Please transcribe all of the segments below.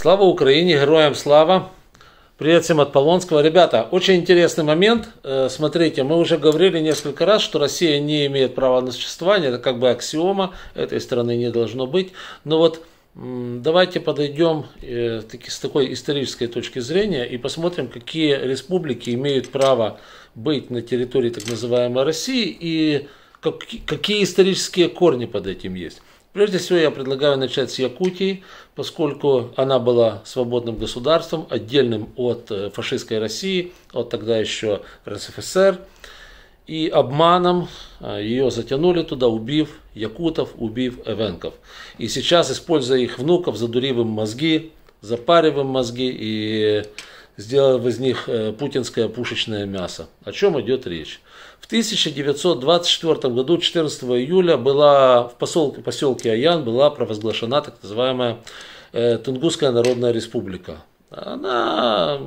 Слава Украине, героям слава. Привет всем от Полонского. Ребята, очень интересный момент. Э, смотрите, мы уже говорили несколько раз, что Россия не имеет права на существование. Это как бы аксиома, этой страны не должно быть. Но вот Давайте подойдем э, с такой исторической точки зрения и посмотрим, какие республики имеют право быть на территории так называемой России и какие исторические корни под этим есть. Прежде всего я предлагаю начать с Якутии, поскольку она была свободным государством, отдельным от э, фашистской России, от тогда еще РСФСР. И обманом э, ее затянули туда, убив якутов, убив эвенков. И сейчас, используя их внуков, задурив им мозги, запариваем мозги и сделав из них э, путинское пушечное мясо. О чем идет речь? В 1924 году, 14 июля, была в поселке, поселке Аян была провозглашена так называемая э, Тунгусская Народная Республика. Она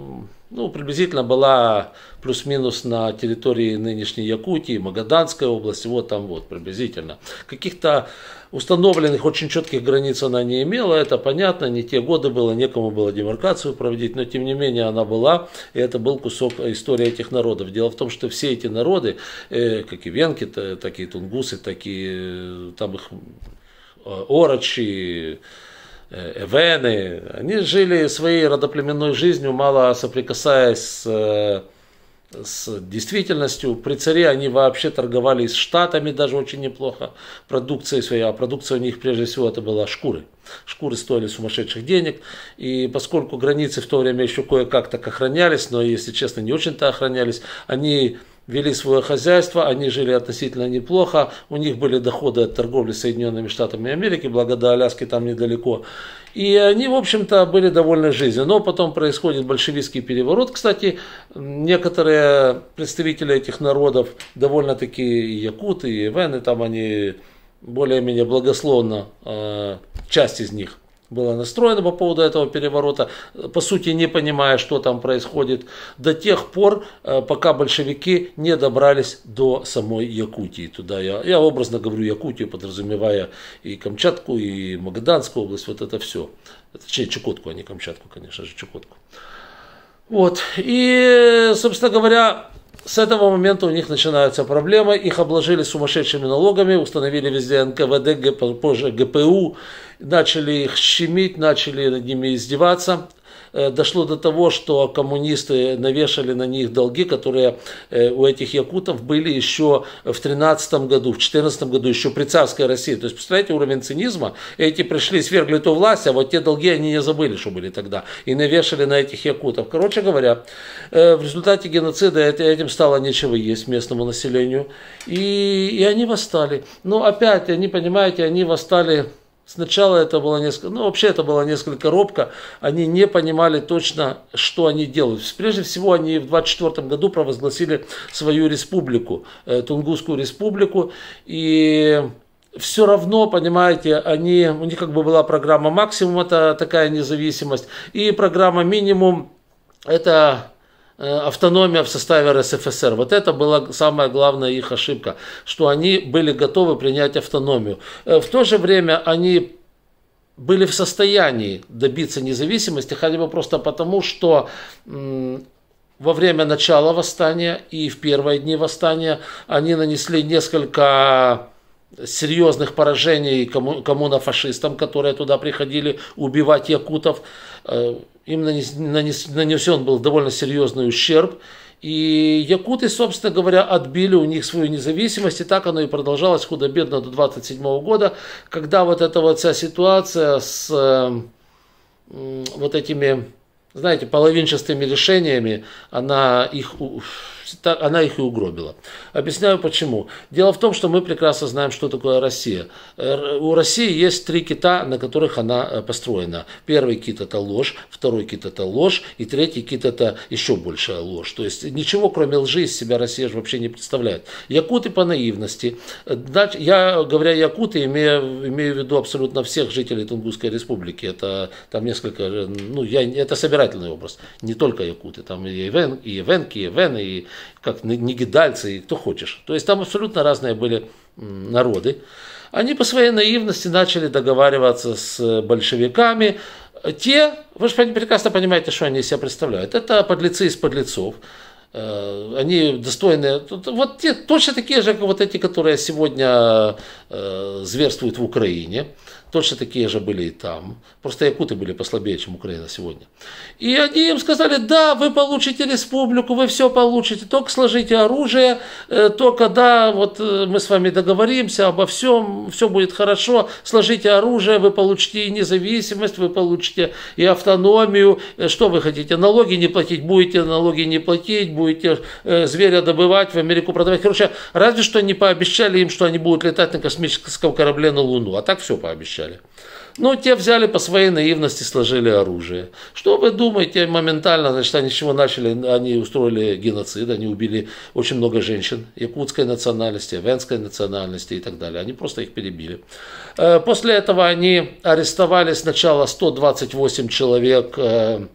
ну, приблизительно была плюс-минус на территории нынешней Якутии, Магаданской области, вот там вот приблизительно. Каких-то установленных очень четких границ она не имела, это понятно, не те годы было, некому было демаркацию проводить, но тем не менее она была, и это был кусок истории этих народов. Дело в том, что все эти народы, э, как и венки, так и тунгусы, так и э, там их э, орочи, Э, эвены, они жили своей родоплеменной жизнью, мало соприкасаясь с, э, с действительностью. При царе они вообще торговали с штатами даже очень неплохо, продукцией своей, а продукция у них прежде всего это была шкуры. Шкуры стоили сумасшедших денег, и поскольку границы в то время еще кое-как так охранялись, но, если честно, не очень-то охранялись, они вели свое хозяйство, они жили относительно неплохо, у них были доходы от торговли с Соединенными Штатами Америки, благо Аляски там недалеко. И они, в общем-то, были довольны жизнью. Но потом происходит большевистский переворот. Кстати, некоторые представители этих народов, довольно-таки якуты и вены, там они более-менее благословно, э, часть из них была настроена по поводу этого переворота, по сути не понимая, что там происходит, до тех пор, э, пока большевики не добрались до самой Якутии. Туда я, я образно говорю Якутию, подразумевая и Камчатку, и Магаданскую область, вот это все. Точнее, Чукотку, а не Камчатку, конечно же, Чукотку. Вот. И, собственно говоря, с этого момента у них начинаются проблемы. Их обложили сумасшедшими налогами, установили везде НКВД, позже ГПУ, начали их щемить, начали над ними издеваться. Э, дошло до того, что коммунисты навешали на них долги, которые э, у этих якутов были еще в 13 году, в 14 году, еще при царской России. То есть, представляете, уровень цинизма. Эти пришли, свергли ту власть, а вот те долги они не забыли, что были тогда. И навешали на этих якутов. Короче говоря, э, в результате геноцида этим стало нечего есть местному населению. И, и они восстали. Но опять, они, понимаете, они восстали Сначала это было несколько, ну вообще это было несколько робко, они не понимали точно, что они делают. Прежде всего, они в 24 году провозгласили свою республику, э, Тунгусскую республику, и все равно, понимаете, они, у них как бы была программа максимум, это такая независимость, и программа минимум, это Э, автономия в составе РСФСР. Вот это была самая главная их ошибка, что они были готовы принять автономию. Э, в то же время они были в состоянии добиться независимости, хотя бы просто потому, что во время начала восстания и в первые дни восстания они нанесли несколько серьезных поражений коммунофашистам, которые туда приходили убивать якутов. Э, им нанесен был довольно серьезный ущерб. И якуты, собственно говоря, отбили у них свою независимость, и так оно и продолжалось худо-бедно до 27 года, когда вот эта вот вся ситуация с э, вот этими знаете, половинчатыми решениями она их, она их и угробила. Объясняю почему. Дело в том, что мы прекрасно знаем, что такое Россия. У России есть три кита, на которых она э, построена. Первый кит это ложь, второй кит это ложь, и третий кит это еще большая ложь. То есть ничего кроме лжи из себя Россия же вообще не представляет. Якуты по наивности. Я, говоря якуты, имею, имею в виду абсолютно всех жителей Тунгусской республики. Это там несколько, э, ну, я, это собираюсь избирательный образ. Не только якуты, там и, вен, и венки, и вены, и как негидальцы, и кто хочешь. То есть там абсолютно разные были народы. Они по своей наивности начали договариваться с большевиками. Те, вы же прекрасно понимаете, что они из себя представляют. Это подлецы из подлецов э, они достойные Вот те, точно такие же, как вот эти, которые сегодня э, зверствуют в Украине. Точно такие же были и там. Просто якуты были послабее, чем Украина сегодня. И они им сказали, да, вы получите республику, вы все получите, только сложите оружие, э, только да, вот э, мы с вами договоримся обо всем, все будет хорошо, сложите оружие, вы получите и независимость, вы получите и автономию, э, что вы хотите, налоги не платить, будете налоги не платить, будете зверя добывать, в Америку продавать. Короче, разве что не пообещали им, что они будут летать на космическом корабле на Луну, а так все пообещали отвечали. Но те взяли по своей наивности, сложили оружие. Что вы думаете, моментально, значит, они с чего начали? Они устроили геноцид, они убили очень много женщин якутской национальности, венской национальности и так далее. Они просто их перебили. Э, после этого они арестовали сначала 128 человек э,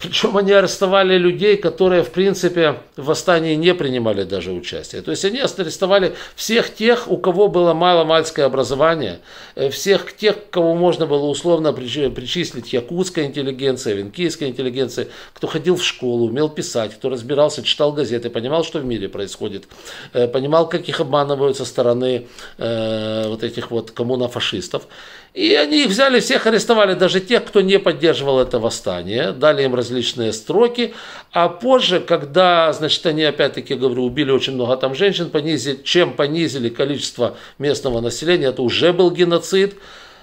причем они арестовали людей, которые, в принципе, в восстании не принимали даже участие. То есть они арестовали всех тех, у кого было мало-мальское образование, э, всех тех, кого можно было условно причислить якутской интеллигенции, венкийской интеллигенции, кто ходил в школу, умел писать, кто разбирался, читал газеты, понимал, что в мире происходит, э, понимал, как их обманывают со стороны э, вот этих вот коммунофашистов. фашистов и они их взяли, всех арестовали, даже тех, кто не поддерживал это восстание, дали им различные строки, а позже, когда, значит, они, опять-таки, говорю, убили очень много там женщин, понизили, чем понизили количество местного населения, это уже был геноцид,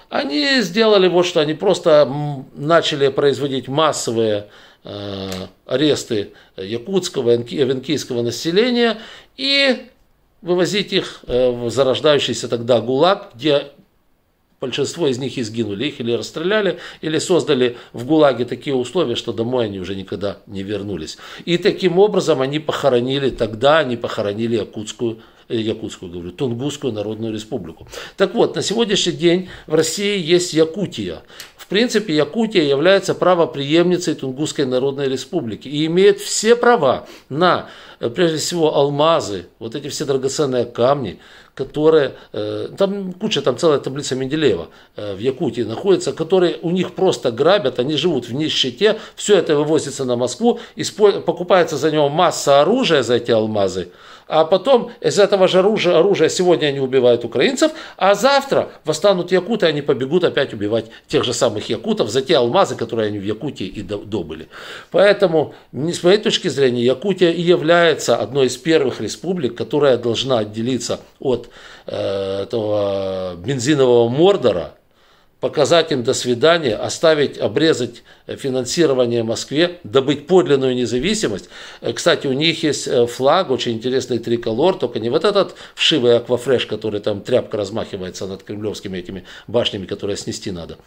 они сделали вот что, они просто начали производить массовые э, аресты якутского, венкийского населения и вывозить их э, в зарождающийся тогда ГУЛАГ, где Большинство из них изгинули, их или расстреляли, или создали в ГУЛАГе такие условия, что домой они уже никогда не вернулись. И таким образом они похоронили, тогда они похоронили Якутскую э, Якутскую, говорю, Тунгусскую Народную Республику. Так вот, на сегодняшний день в России есть Якутия. В принципе, Якутия является правоприемницей Тунгусской Народной Республики и имеет все права на Э, прежде всего алмазы, вот эти все драгоценные камни, которые, э, там куча, там целая таблица Менделеева э, в Якутии находится, которые у них просто грабят, они живут в нищете, все это вывозится на Москву, покупается за него масса оружия за эти алмазы, а потом из этого же оружия, оружия сегодня они убивают украинцев, а завтра восстанут якуты, они побегут опять убивать тех же самых якутов за те алмазы, которые они в Якутии и добыли. Поэтому, с моей точки зрения, Якутия и является является одной из первых республик, которая должна отделиться от э, этого бензинового мордора, показать им до свидания, оставить, обрезать финансирование Москве, добыть подлинную независимость. Э, кстати, у них есть э, флаг, очень интересный триколор, только не вот этот вшивый аквафреш, который там тряпка размахивается над кремлевскими этими башнями, которые снести надо.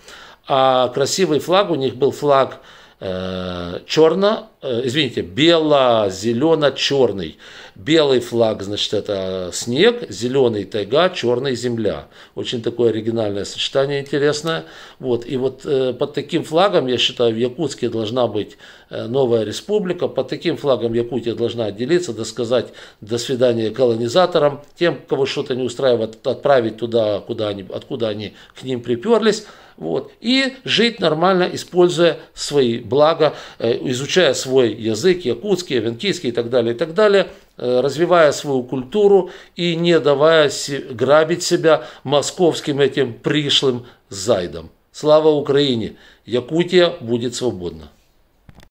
А красивый флаг у них был флаг э, черно Э, извините, бело-зелено-черный. Белый флаг, значит, это снег, зеленый тайга, черный земля. Очень такое оригинальное сочетание интересное. Вот. И вот э, под таким флагом, я считаю, в Якутске должна быть э, новая республика. Под таким флагом Якутия должна отделиться, да сказать до свидания колонизаторам, тем, кого что-то не устраивает, отправить туда, куда они, откуда они к ним приперлись. Вот. И жить нормально, используя свои блага, э, изучая свои свой язык, якутский, авенкийский и так далее, и так далее, э, развивая свою культуру и не давая грабить себя московским этим пришлым зайдом. Слава Украине! Якутия будет свободна!